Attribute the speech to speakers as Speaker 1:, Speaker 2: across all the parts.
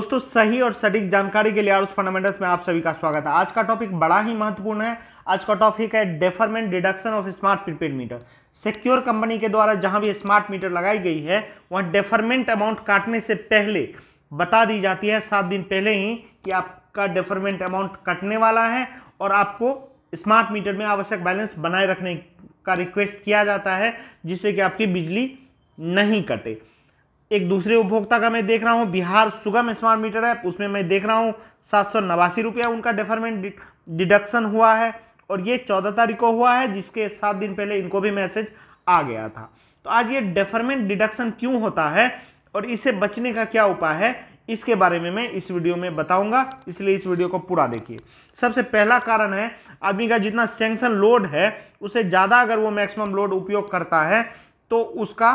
Speaker 1: दोस्तों सही और सटीक जानकारी के लिए आर फंडामेंटल्स में आप सभी का स्वागत है आज का टॉपिक बड़ा ही महत्वपूर्ण है आज का टॉपिक है deferment deduction of smart prepaid meter secure company के द्वारा जहां भी स्मार्ट मीटर लगाई गई है वहां डेफरमेंट अमाउंट काटने से पहले बता दी जाती है सात दिन पहले ही कि आपका डेफरमेंट अमाउंट कटने वाला है और आपको स्मार्ट मीटर में आवश्यक बैलेंस बनाए रखने का रिक्वेस्ट किया जाता है जिससे कि आपकी बिजली नहीं कटे एक दूसरे उपभोक्ता का मैं देख रहा हूँ बिहार सुगम स्मार्ट मीटर ऐप उसमें मैं देख रहा हूँ सात सौ नवासी रुपया उनका डेफरमेंट डिडक्शन हुआ है और ये चौदह तारीख को हुआ है जिसके सात दिन पहले इनको भी मैसेज आ गया था तो आज ये डेफरमेंट डिडक्शन क्यों होता है और इससे बचने का क्या उपाय है इसके बारे में मैं इस वीडियो में बताऊंगा इसलिए इस वीडियो को पूरा देखिए सबसे पहला कारण है आदमी का जितना सेंक्शन लोड है उसे ज़्यादा अगर वो मैक्सिमम लोड उपयोग करता है तो उसका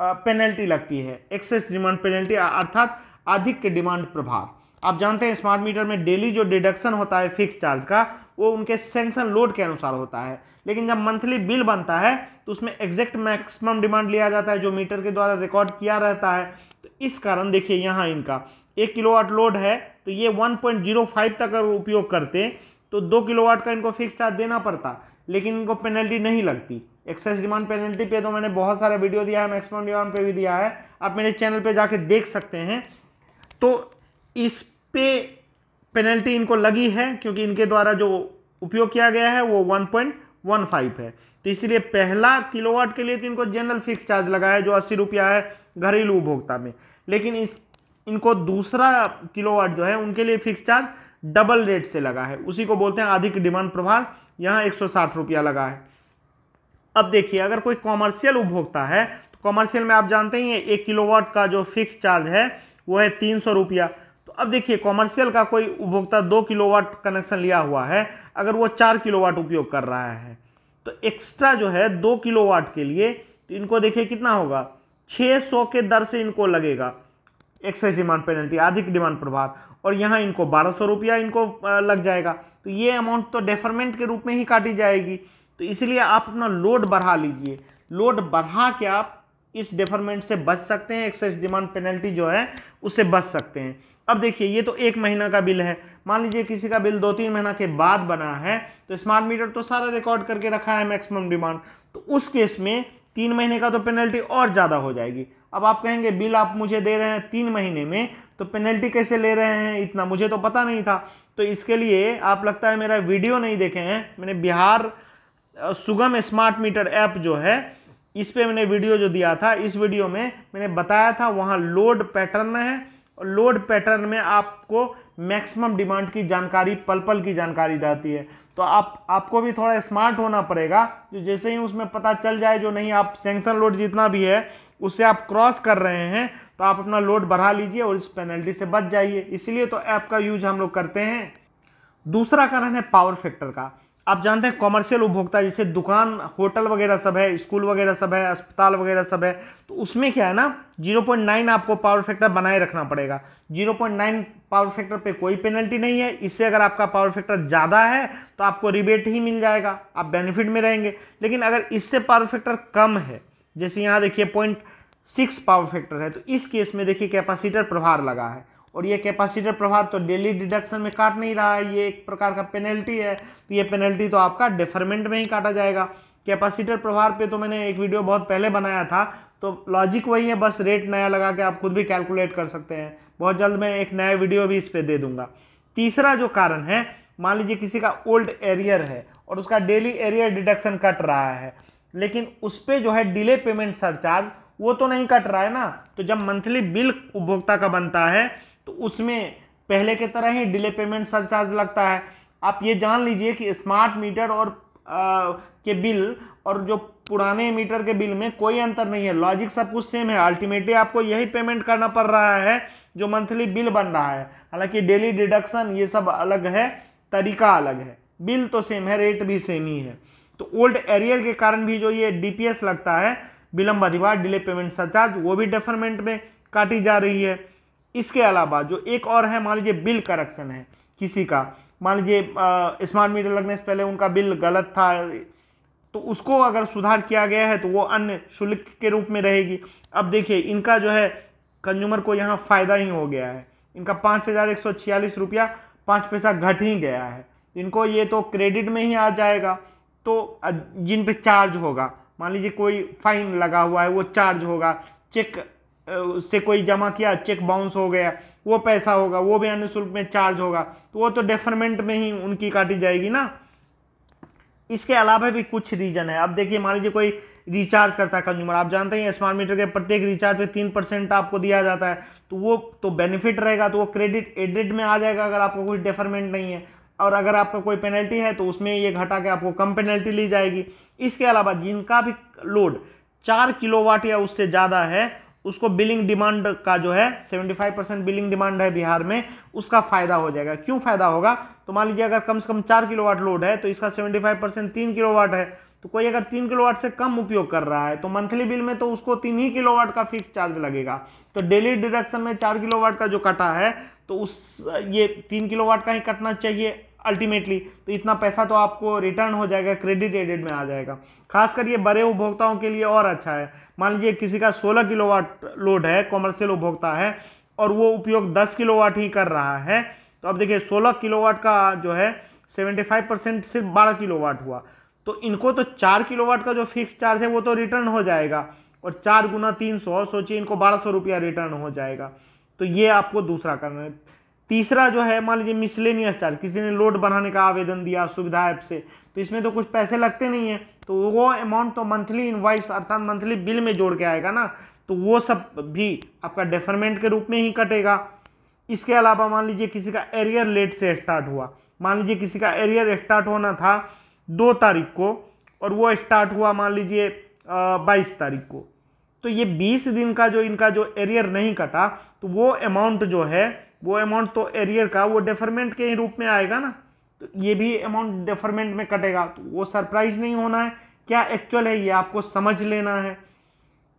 Speaker 1: पेनल्टी लगती है एक्सेस डिमांड पेनल्टी अर्थात अधिक के डिमांड प्रभाव आप जानते हैं स्मार्ट मीटर में डेली जो डिडक्शन होता है फिक्स चार्ज का वो उनके सेंक्शन लोड के अनुसार होता है लेकिन जब मंथली बिल बनता है तो उसमें एग्जैक्ट मैक्सिमम डिमांड लिया जाता है जो मीटर के द्वारा रिकॉर्ड किया रहता है तो इस कारण देखिए यहाँ इनका एक किलोवाट लोड है तो ये 1.05 तक अगर उपयोग करते तो दो किलोवाट का इनको फिक्स चार्ज देना पड़ता लेकिन इनको पेनल्टी नहीं लगती एक्सेस डिमांड पेनल्टी पे तो मैंने बहुत सारा वीडियो दिया है मैक्सिमम डिमांड पे भी दिया है आप मेरे चैनल पे जाके देख सकते हैं तो इस पे पेनल्टी इनको लगी है क्योंकि इनके द्वारा जो उपयोग किया गया है वो वन पॉइंट वन फाइव है तो इसलिए पहला किलोवाट के लिए तो इनको जनरल फिक्स चार्ज लगा है जो अस्सी रुपया है घरेलू उपभोक्ता में लेकिन इस इनको दूसरा किलोवाट जो है उनके लिए फिक्स चार्ज डबल रेट से लगा है उसी को बोलते हैं अधिक डिमांड प्रभार यहाँ एक रुपया लगा है अब देखिए अगर कोई कॉमर्शियल उपभोक्ता है तो कॉमर्शियल में आप जानते ही हैं एक किलोवाट का जो फिक्स चार्ज है वो है तीन सौ रुपया तो अब देखिए कॉमर्शियल का कोई उपभोक्ता दो किलोवाट कनेक्शन लिया हुआ है अगर वो चार किलोवाट उपयोग कर रहा है तो एक्स्ट्रा जो है दो किलोवाट के लिए तो इनको देखिए कितना होगा 600 के दर से इनको लगेगा एक्साइज डिमांड पेनल्टी आधिक डिमांड प्रभार और यहाँ इनको बारह सौ रुपया इनको लग जाएगा तो ये अमाउंट तो डेफरमेंट के रूप में ही काटी जाएगी तो इसलिए आप अपना लोड बढ़ा लीजिए लोड बढ़ा के आप इस डेफरमेंट से बच सकते हैं एक्साइज डिमांड पेनल्टी जो है उससे बच सकते हैं अब देखिए ये तो एक महीना का बिल है मान लीजिए किसी का बिल दो तीन महीना के बाद बना है तो स्मार्ट मीटर तो सारा रिकॉर्ड करके रखा है मैक्सिमम डिमांड तो उस केस में तीन महीने का तो पेनल्टी और ज़्यादा हो जाएगी अब आप कहेंगे बिल आप मुझे दे रहे हैं तीन महीने में तो पेनल्टी कैसे ले रहे हैं इतना मुझे तो पता नहीं था तो इसके लिए आप लगता है मेरा वीडियो नहीं देखे हैं मैंने बिहार सुगम स्मार्ट मीटर ऐप जो है इस पर मैंने वीडियो जो दिया था इस वीडियो में मैंने बताया था वहाँ लोड पैटर्न में है लोड पैटर्न में आपको मैक्सिमम डिमांड की जानकारी पल पल की जानकारी रहती है तो आप आपको भी थोड़ा स्मार्ट होना पड़ेगा जो जैसे ही उसमें पता चल जाए जो नहीं आप सेंक्शन लोड जितना भी है उसे आप क्रॉस कर रहे हैं तो आप अपना लोड बढ़ा लीजिए और इस पेनल्टी से बच जाइए इसलिए तो ऐप का यूज हम लोग करते हैं दूसरा कारण है पावर फैक्टर का आप जानते हैं कॉमर्शियल उपभोक्ता जैसे दुकान होटल वगैरह सब है स्कूल वगैरह सब है अस्पताल वगैरह सब है उसमें क्या है ना 0.9 आपको पावर फैक्टर बनाए रखना पड़ेगा 0.9 पावर फैक्टर पे कोई पेनल्टी नहीं है इससे अगर आपका पावर फैक्टर ज़्यादा है तो आपको रिबेट ही मिल जाएगा आप बेनिफिट में रहेंगे लेकिन अगर इससे पावर फैक्टर कम है जैसे यहाँ देखिए पॉइंट सिक्स पावर फैक्टर है तो इस केस में देखिए कैपेसिटर प्रभार लगा है और ये कैपेसिटर प्रभाव तो डेली डिडक्शन में काट नहीं रहा है ये एक प्रकार का पेनल्टी है तो ये पेनल्टी तो आपका डिफरमेंट में ही काटा जाएगा कैपेसिटर प्रभार पे तो मैंने एक वीडियो बहुत पहले बनाया था तो लॉजिक वही है बस रेट नया लगा के आप खुद भी कैलकुलेट कर सकते हैं बहुत जल्द मैं एक नया वीडियो भी इस पर दे दूंगा तीसरा जो कारण है मान लीजिए किसी का ओल्ड एरियर है और उसका डेली एरियर डिडक्शन कट रहा है लेकिन उस पर जो है डिले पेमेंट सरचार्ज वो तो नहीं कट रहा है ना तो जब मंथली बिल उपभोक्ता का बनता है तो उसमें पहले के तरह ही डिले पेमेंट सरचार्ज लगता है आप ये जान लीजिए कि स्मार्ट मीटर और आ, के बिल और जो पुराने मीटर के बिल में कोई अंतर नहीं है लॉजिक सब कुछ सेम है अल्टीमेटली आपको यही पेमेंट करना पड़ रहा है जो मंथली बिल बन रहा है हालांकि डेली डिडक्शन ये सब अलग है तरीका अलग है बिल तो सेम है रेट भी सेम ही है तो ओल्ड एरियर के कारण भी जो ये डी लगता है विलंब अधिवार डिले पेमेंट सरचार्ज वो भी डेफरमेंट में काटी जा रही है इसके अलावा जो एक और है मान लीजिए बिल करेक्शन है किसी का मान लीजिए स्मार्ट मीटर लगने से पहले उनका बिल गलत था तो उसको अगर सुधार किया गया है तो वो अन्य शुल्क के रूप में रहेगी अब देखिए इनका जो है कंज्यूमर को यहाँ फ़ायदा ही हो गया है इनका पाँच हज़ार एक सौ छियालीस रुपया पाँच पैसा घट ही गया है इनको ये तो क्रेडिट में ही आ जाएगा तो जिन पे चार्ज होगा मान लीजिए कोई फाइन लगा हुआ है वो चार्ज होगा चेक उससे कोई जमा किया चेक बाउंस हो गया वो पैसा होगा वो भी अनुशुल्क में चार्ज होगा तो वो तो डेफरमेंट में ही उनकी काटी जाएगी ना इसके अलावा भी कुछ रीजन है अब देखिए मान लीजिए कोई रिचार्ज करता है कंज्यूमर आप जानते हैं स्मार्ट मीटर के प्रत्येक रिचार्ज पे तीन परसेंट आपको दिया जाता है तो वो तो बेनिफिट रहेगा तो वो क्रेडिट एडिट में आ जाएगा अगर आपको कोई डेफरमेंट नहीं है और अगर आपका कोई पेनल्टी है तो उसमें ये घटा के आपको कम पेनल्टी ली जाएगी इसके अलावा जिनका भी लोड चार किलोवाट या उससे ज़्यादा है उसको बिलिंग डिमांड का जो है 75 परसेंट बिलिंग डिमांड है बिहार में उसका फायदा हो जाएगा क्यों फायदा होगा तो मान लीजिए अगर कम से कम चार किलोवाट लोड है तो इसका 75 परसेंट तीन किलोवाट है तो कोई अगर तीन किलोवाट से कम उपयोग कर रहा है तो मंथली बिल में तो उसको तीन ही किलोवाट का फिक्स चार्ज लगेगा तो डेली डिडक्शन में चार किलोवाट का जो कटा है तो उस ये तीन किलोवाट का ही कटना चाहिए अल्टीमेटली तो इतना पैसा तो आपको रिटर्न हो जाएगा क्रेडिट एडेड में आ जाएगा खासकर ये बड़े उपभोक्ताओं के लिए और अच्छा है मान लीजिए किसी का 16 किलोवाट लोड है कॉमर्शियल उपभोक्ता है और वो उपयोग 10 किलोवाट ही कर रहा है तो अब देखिए 16 किलोवाट का जो है 75 परसेंट सिर्फ बारह किलोवाट हुआ तो इनको तो चार किलोवाट का जो फिक्स चार्ज है वो तो रिटर्न हो जाएगा और चार गुना तीन सौ सोचिए इनको बारह सौ रुपया रिटर्न हो जाएगा तो ये आपको दूसरा करना है तीसरा जो है मान लीजिए मिसलेनियस चार्ज किसी ने लोड बनाने का आवेदन दिया सुविधा ऐप से तो इसमें तो कुछ पैसे लगते नहीं हैं तो वो अमाउंट तो मंथली इनवाइस अर्थात मंथली बिल में जोड़ के आएगा ना तो वो सब भी आपका डेफरमेंट के रूप में ही कटेगा इसके अलावा मान लीजिए किसी का एरियर लेट से स्टार्ट हुआ मान लीजिए किसी का एरियर स्टार्ट होना था दो तारीख को और वो स्टार्ट हुआ मान लीजिए बाईस तारीख को तो ये बीस दिन का जो इनका जो एरियर नहीं कटा तो वो अमाउंट जो है वो अमाउंट तो एरियर का वो डेफरमेंट के ही रूप में आएगा ना तो ये भी अमाउंट डेफरमेंट में कटेगा तो वो सरप्राइज नहीं होना है क्या एक्चुअल है ये आपको समझ लेना है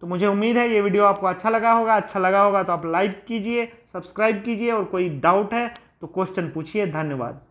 Speaker 1: तो मुझे उम्मीद है ये वीडियो आपको अच्छा लगा होगा अच्छा लगा होगा तो आप लाइक कीजिए सब्सक्राइब कीजिए और कोई डाउट है तो क्वेश्चन पूछिए धन्यवाद